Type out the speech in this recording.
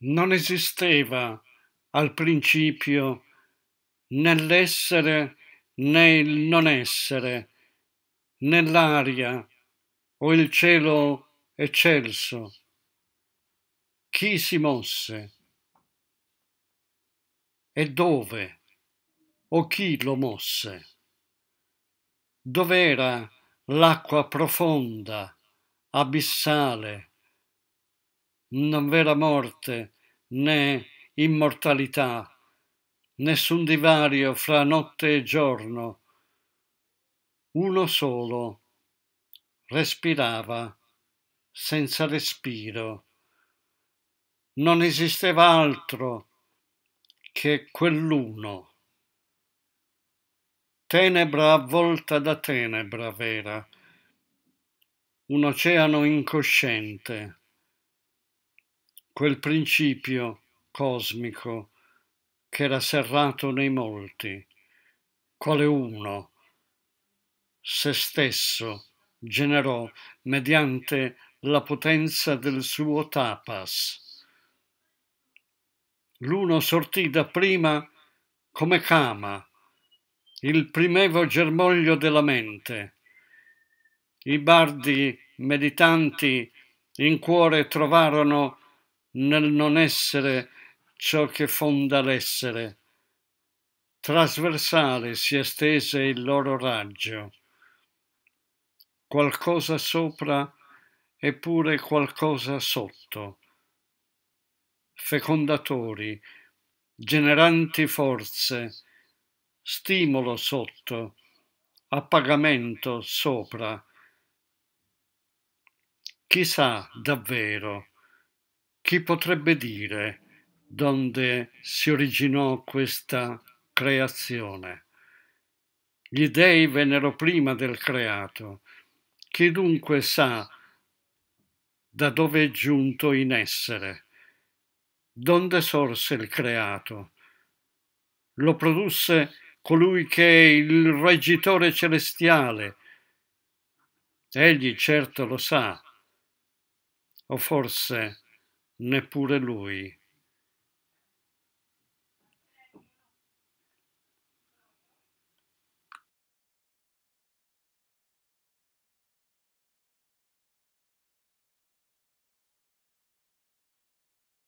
non esisteva al principio nell'essere né il non essere, nell'aria o il cielo eccelso. Chi si mosse? E dove? O chi lo mosse? Dov'era l'acqua profonda, abissale, non v'era morte né immortalità, nessun divario fra notte e giorno. Uno solo respirava senza respiro. Non esisteva altro che quell'uno. Tenebra avvolta da tenebra vera, un oceano incosciente quel principio cosmico che era serrato nei molti, quale uno, se stesso generò mediante la potenza del suo tapas. L'uno sortì da prima come Kama, il primevo germoglio della mente. I bardi meditanti in cuore trovarono nel non essere ciò che fonda l'essere. Trasversale si estese il loro raggio. Qualcosa sopra e pure qualcosa sotto. Fecondatori, generanti forze, stimolo sotto, appagamento sopra. Chissà davvero chi potrebbe dire donde si originò questa creazione? Gli dei vennero prima del creato. Chi dunque sa da dove è giunto in essere? Donde sorse il creato? Lo produsse colui che è il reggitore celestiale. Egli certo lo sa, o forse Neppure lui.